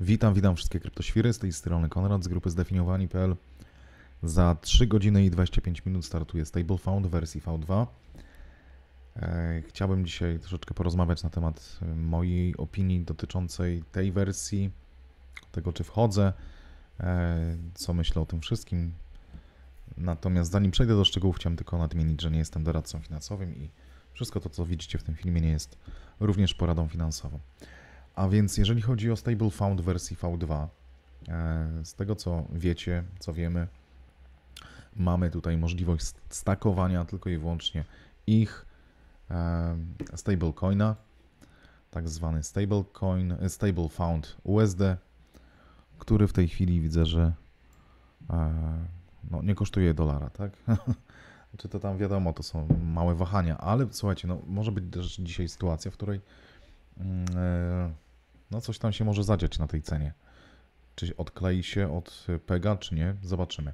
Witam, witam wszystkie kryptoświry, z tej strony Konrad z grupy zdefiniowani.pl. Za 3 godziny i 25 minut startuje StableFound w wersji V2. E, chciałbym dzisiaj troszeczkę porozmawiać na temat e, mojej opinii dotyczącej tej wersji, tego czy wchodzę, e, co myślę o tym wszystkim. Natomiast zanim przejdę do szczegółów, chciałem tylko nadmienić, że nie jestem doradcą finansowym i wszystko to, co widzicie w tym filmie, nie jest również poradą finansową. A więc jeżeli chodzi o Stable Found wersji V2, e, z tego co wiecie, co wiemy, mamy tutaj możliwość stakowania tylko i wyłącznie ich e, stablecoina, tak zwany stablecoin, e, stable found USD, który w tej chwili widzę, że no, nie kosztuje dolara, tak? Czy to tam wiadomo, to są małe wahania, ale słuchajcie, no, może być też dzisiaj sytuacja, w której mm, no coś tam się może zadziać na tej cenie. Czy odklei się od Pega, czy nie? Zobaczymy.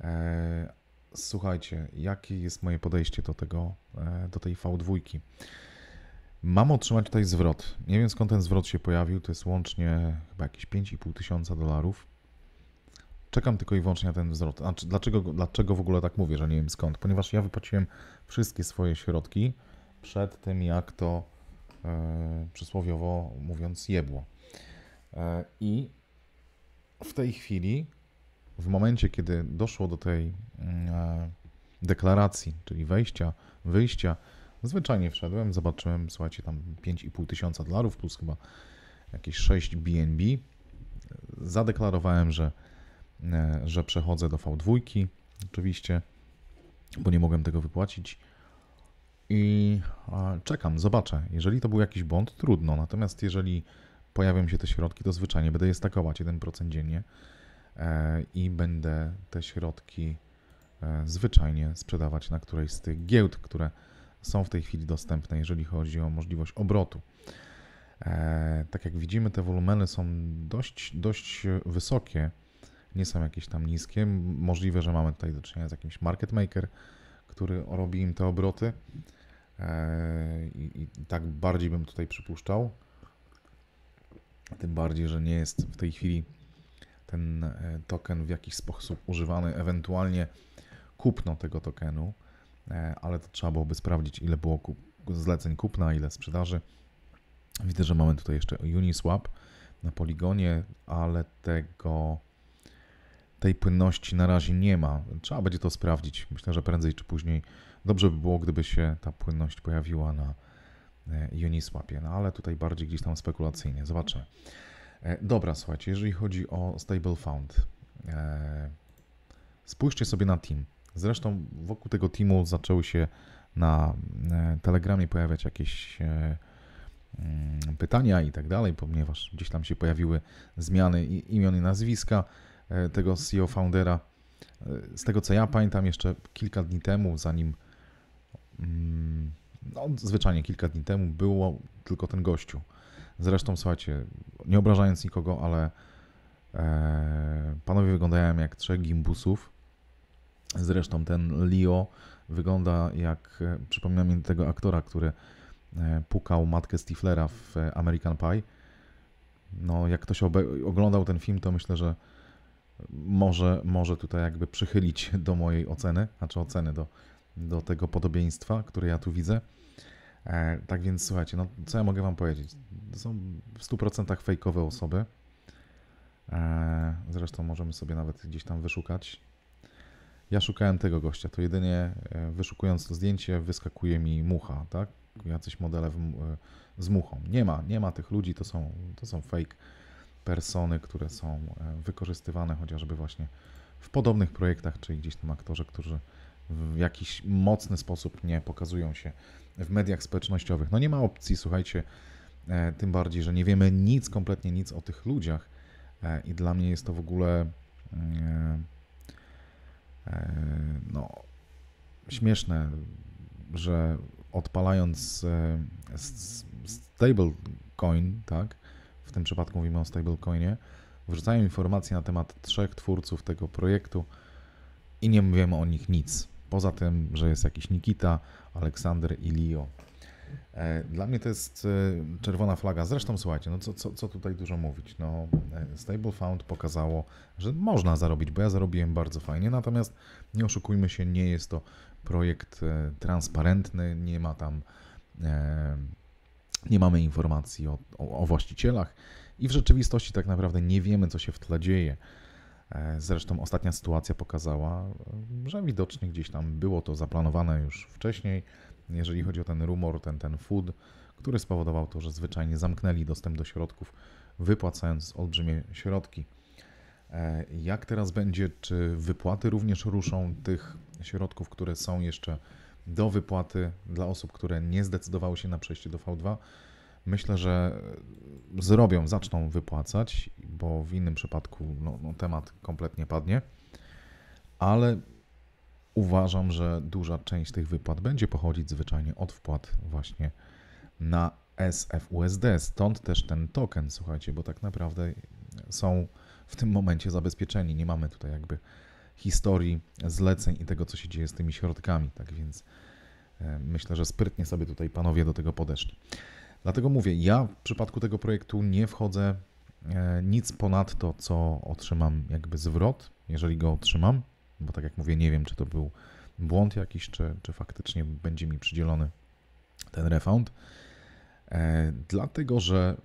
E, słuchajcie, jakie jest moje podejście do tego, e, do tej V2? Mam otrzymać tutaj zwrot. Nie wiem skąd ten zwrot się pojawił. To jest łącznie chyba jakieś 5,5 tysiąca dolarów. Czekam tylko i wyłącznie na ten zwrot. Znaczy, dlaczego, dlaczego w ogóle tak mówię, że nie wiem skąd? Ponieważ ja wypłaciłem wszystkie swoje środki przed tym, jak to E, przysłowiowo mówiąc jebło. E, I w tej chwili, w momencie, kiedy doszło do tej mm, e, deklaracji, czyli wejścia, wyjścia, zwyczajnie wszedłem, zobaczyłem, słuchajcie, tam 5,5 tysiąca dolarów plus chyba jakieś 6 BNB. Zadeklarowałem, że, że przechodzę do V2, oczywiście, bo nie mogłem tego wypłacić i czekam, zobaczę. Jeżeli to był jakiś błąd, trudno. Natomiast jeżeli pojawią się te środki, to zwyczajnie będę je stakować 1% dziennie e, i będę te środki e, zwyczajnie sprzedawać na którejś z tych giełd, które są w tej chwili dostępne, jeżeli chodzi o możliwość obrotu. E, tak jak widzimy, te wolumeny są dość, dość wysokie, nie są jakieś tam niskie. Możliwe, że mamy tutaj do czynienia z jakimś market maker, który robi im te obroty. E, I, I, tak bardziej bym tutaj przypuszczał. Tym bardziej, że nie jest w tej chwili ten e, token w jakiś sposób używany, ewentualnie kupno tego tokenu, e, ale to trzeba byłoby sprawdzić, ile było kup, zleceń kupna, ile sprzedaży. Widzę, że mamy tutaj jeszcze Uniswap na poligonie, ale tego tej płynności na razie nie ma. Trzeba będzie to sprawdzić. Myślę, że prędzej czy później dobrze by było, gdyby się ta płynność pojawiła na e, Uniswapie, no ale tutaj bardziej gdzieś tam spekulacyjnie. Zobaczę. E, dobra, słuchajcie, jeżeli chodzi o Stable Found, e, spójrzcie sobie na team. Zresztą wokół tego teamu zaczęły się na Telegramie pojawiać jakieś mm, pytania i tak dalej, ponieważ gdzieś tam się pojawiły zmiany imion i nazwiska. E, tego CEO Foundera. E, z tego co ja pamiętam, jeszcze kilka dni temu, zanim mm, no, zwyczajnie kilka dni temu było tylko ten gościu. Zresztą, słuchajcie, nie obrażając nikogo, ale e, panowie wyglądają jak trzech gimbusów. Zresztą ten Leo wygląda jak, przypomina mi tego aktora, który pukał matkę Stiflera w American Pie. No, jak ktoś oglądał ten film, to myślę, że może, może tutaj jakby przychylić do mojej oceny, znaczy oceny do, do tego podobieństwa, które ja tu widzę. E, tak więc słuchajcie, no co ja mogę wam powiedzieć? To są w 100% fejkowe osoby. E, zresztą możemy sobie nawet gdzieś tam wyszukać. Ja szukałem tego gościa, to jedynie e, wyszukując to zdjęcie wyskakuje mi mucha, tak? Jacyś modele w, z muchą. Nie ma, nie ma tych ludzi, to są, to są fake persony, które są e, wykorzystywane chociażby właśnie w podobnych projektach, czyli gdzieś tam aktorzy, którzy w jakiś mocny sposób nie pokazują się w mediach społecznościowych. No nie ma opcji, słuchajcie, e, tym bardziej, że nie wiemy nic, kompletnie nic o tych ludziach e, i dla mnie jest to w ogóle mm, no śmieszne, że odpalając stablecoin, tak, w tym przypadku mówimy o stablecoinie, wrzucają informacje na temat trzech twórców tego projektu i nie mówimy o nich nic. Poza tym, że jest jakiś Nikita, Aleksander i Leo. E, dla mnie to jest e, czerwona flaga. Zresztą słuchajcie, no co, co, co tutaj dużo mówić. No, e, Stable Found pokazało, że można zarobić, bo ja zarobiłem bardzo fajnie, natomiast nie oszukujmy się, nie jest to projekt transparentny, nie ma tam e, nie mamy informacji o, o, o właścicielach i w rzeczywistości tak naprawdę nie wiemy, co się w tle dzieje. E, zresztą ostatnia sytuacja pokazała, e, że widocznie gdzieś tam było to zaplanowane już wcześniej, jeżeli chodzi o ten rumor, ten, ten food, który spowodował to, że zwyczajnie zamknęli dostęp do środków, wypłacając olbrzymie środki. E, jak teraz będzie? Czy wypłaty również ruszą tych środków, które są jeszcze do wypłaty dla osób, które nie zdecydowały się na przejście do V2. Myślę, że zrobią, zaczną wypłacać, bo w innym przypadku no, no, temat kompletnie padnie. Ale uważam, że duża część tych wypłat będzie pochodzić zwyczajnie od wpłat właśnie na SFUSD. Stąd też ten token, słuchajcie, bo tak naprawdę są w tym momencie zabezpieczeni. Nie mamy tutaj jakby historii zleceń i tego, co się dzieje z tymi środkami. Tak więc e, myślę, że sprytnie sobie tutaj panowie do tego podeszli. Dlatego mówię, ja w przypadku tego projektu nie wchodzę e, nic ponad to, co otrzymam jakby zwrot, jeżeli go otrzymam, bo tak jak mówię, nie wiem, czy to był błąd jakiś, czy, czy faktycznie będzie mi przydzielony ten refund. E, dlatego, że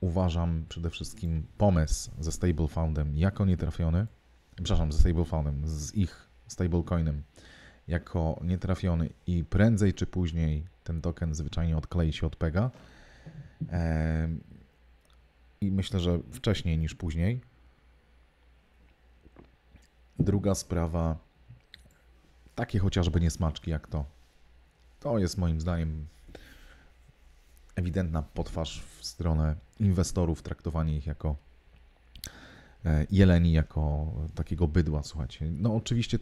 uważam przede wszystkim pomysł ze Stable Foundem jako nietrafiony, przepraszam, ze stablecoinem, z ich stablecoinem jako nietrafiony i prędzej czy później ten token zwyczajnie odklei się od Pega. I myślę, że wcześniej niż później. Druga sprawa, takie chociażby niesmaczki jak to. To jest moim zdaniem ewidentna potwarz w stronę inwestorów, traktowanie ich jako E, jeleni jako takiego bydła, słuchajcie. No oczywiście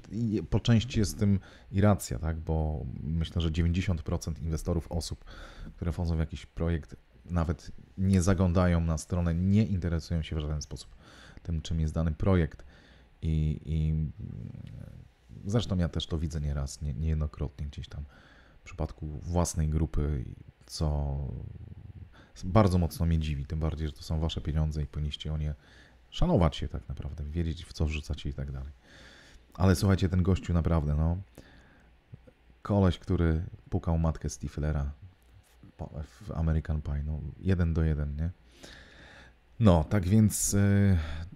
po części jest tym i racja, tak? bo myślę, że 90% inwestorów, osób, które wchodzą w jakiś projekt, nawet nie zaglądają na stronę, nie interesują się w żaden sposób tym, czym jest dany projekt. I, i zresztą ja też to widzę nieraz, nie, niejednokrotnie gdzieś tam w przypadku własnej grupy, co bardzo mocno mnie dziwi, tym bardziej, że to są wasze pieniądze i powinniście o nie szanować się tak naprawdę, wiedzieć w co wrzucacie i tak dalej. Ale słuchajcie, ten gościu naprawdę, no, koleś, który pukał matkę Stiflera w American Pie, no, jeden do jeden, nie? No, tak więc yy,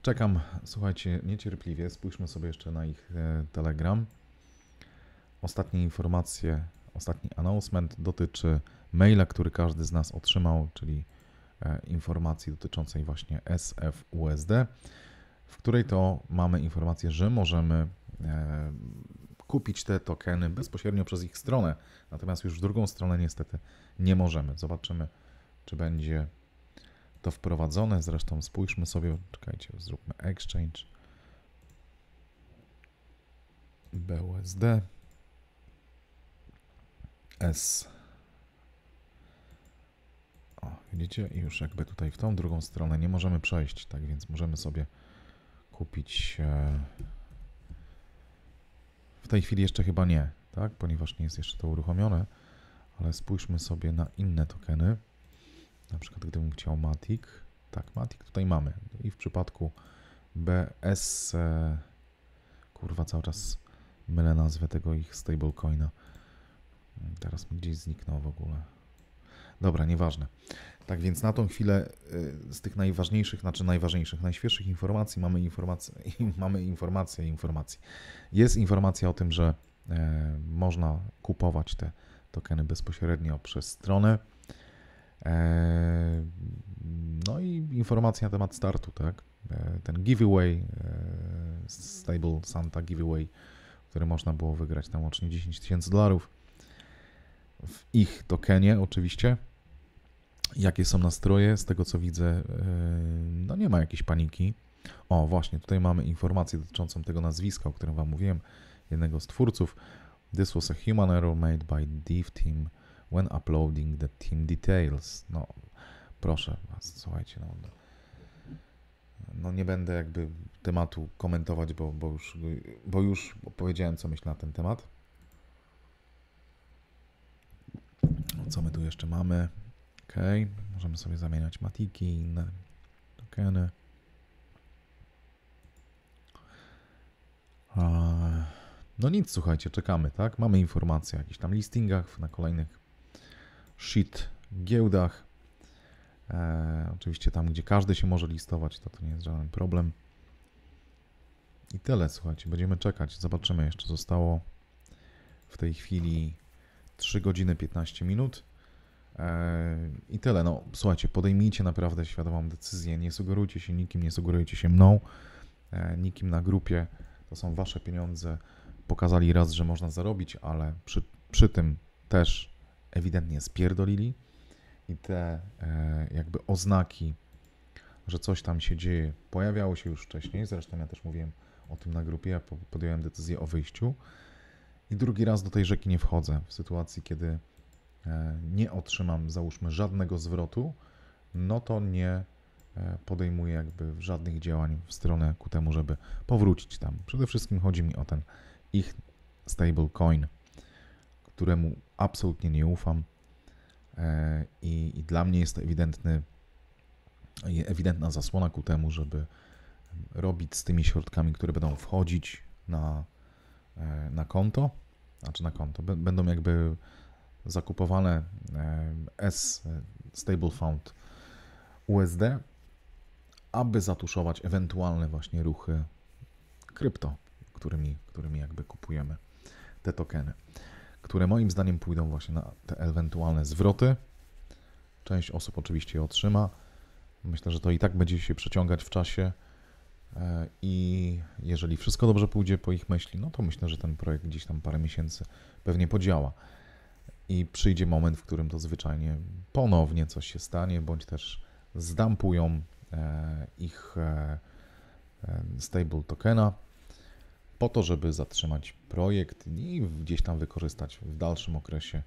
czekam, słuchajcie, niecierpliwie. Spójrzmy sobie jeszcze na ich yy, Telegram. Ostatnie informacje, ostatni announcement dotyczy maila, który każdy z nas otrzymał, czyli E, informacji dotyczącej właśnie SFUSD, w której to mamy informację, że możemy e, kupić te tokeny bezpośrednio przez ich stronę, natomiast już w drugą stronę niestety nie możemy. Zobaczymy, czy będzie to wprowadzone. Zresztą spójrzmy sobie, czekajcie, zróbmy exchange BUSD S widzicie? I już jakby tutaj w tą drugą stronę nie możemy przejść, tak więc możemy sobie kupić... E, w tej chwili jeszcze chyba nie, tak? Ponieważ nie jest jeszcze to uruchomione, ale spójrzmy sobie na inne tokeny. Na przykład gdybym chciał Matic, tak, Matic tutaj mamy. No I w przypadku BS, e, kurwa cały czas mylę nazwę tego ich stablecoina. Teraz mi gdzieś zniknął w ogóle. Dobra, nieważne. Tak więc na tą chwilę y, z tych najważniejszych, znaczy najważniejszych, najświeższych informacji mamy informację, mamy informację, informacji. Jest informacja o tym, że e, można kupować te tokeny bezpośrednio przez stronę. E, no i informacja na temat startu, tak? E, ten giveaway, Stable Santa giveaway, który można było wygrać tam łącznie 10 tysięcy dolarów w ich tokenie oczywiście. Jakie są nastroje? Z tego co widzę, e, no nie ma jakiejś paniki. O, właśnie, tutaj mamy informację dotyczącą tego nazwiska, o którym Wam mówiłem, jednego z twórców. This was a human error made by dev Team when uploading the team details. No, proszę Was, słuchajcie, no, no nie będę jakby tematu komentować, bo, bo, już, bo już powiedziałem, co myślę na ten temat. co my tu jeszcze mamy? OK, możemy sobie zamieniać matiki i inne tokeny. No nic, słuchajcie, czekamy, tak? Mamy informacje o jakichś tam listingach, na kolejnych shit giełdach. E, oczywiście tam, gdzie każdy się może listować, to to nie jest żaden problem. I tyle, słuchajcie, będziemy czekać. Zobaczymy, jeszcze zostało w tej chwili 3 godziny 15 minut. E, I tyle. No, słuchajcie, podejmijcie naprawdę świadomą decyzję. Nie sugerujcie się nikim, nie sugerujcie się mną, e, nikim na grupie. To są wasze pieniądze. Pokazali raz, że można zarobić, ale przy, przy tym też ewidentnie spierdolili. I te e, jakby oznaki, że coś tam się dzieje, pojawiały się już wcześniej. Zresztą ja też mówiłem o tym na grupie. Ja podjąłem decyzję o wyjściu i drugi raz do tej rzeki nie wchodzę w sytuacji, kiedy e, nie otrzymam, załóżmy, żadnego zwrotu, no to nie e, podejmuję jakby żadnych działań w stronę ku temu, żeby powrócić tam. Przede wszystkim chodzi mi o ten ich stablecoin, któremu absolutnie nie ufam e, i, i dla mnie jest to ewidentny, ewidentna zasłona ku temu, żeby robić z tymi środkami, które będą wchodzić na E, na konto, znaczy na konto, będą jakby zakupowane e, S e, Stable Fund USD, aby zatuszować ewentualne właśnie ruchy krypto, którymi, którymi jakby kupujemy te tokeny, które moim zdaniem pójdą właśnie na te ewentualne zwroty. Część osób oczywiście je otrzyma. Myślę, że to i tak będzie się przeciągać w czasie. E, I jeżeli wszystko dobrze pójdzie po ich myśli, no to myślę, że ten projekt gdzieś tam parę miesięcy pewnie podziała. I przyjdzie moment, w którym to zwyczajnie ponownie coś się stanie, bądź też zdampują e, ich e, stable tokena po to, żeby zatrzymać projekt i gdzieś tam wykorzystać w dalszym okresie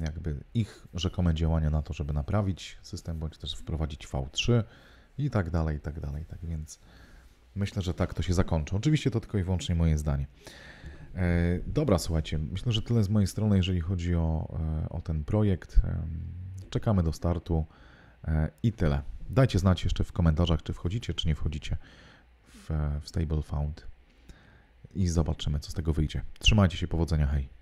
jakby ich rzekome działania na to, żeby naprawić system, bądź też wprowadzić V3 i tak dalej, i tak dalej. Tak więc Myślę, że tak to się zakończy. Oczywiście to tylko i wyłącznie moje zdanie. E, dobra, słuchajcie, myślę, że tyle z mojej strony, jeżeli chodzi o, e, o ten projekt. E, czekamy do startu i tyle. Dajcie znać jeszcze w komentarzach, czy wchodzicie, czy nie wchodzicie w, w Stable Found i zobaczymy, co z tego wyjdzie. Trzymajcie się, powodzenia, hej.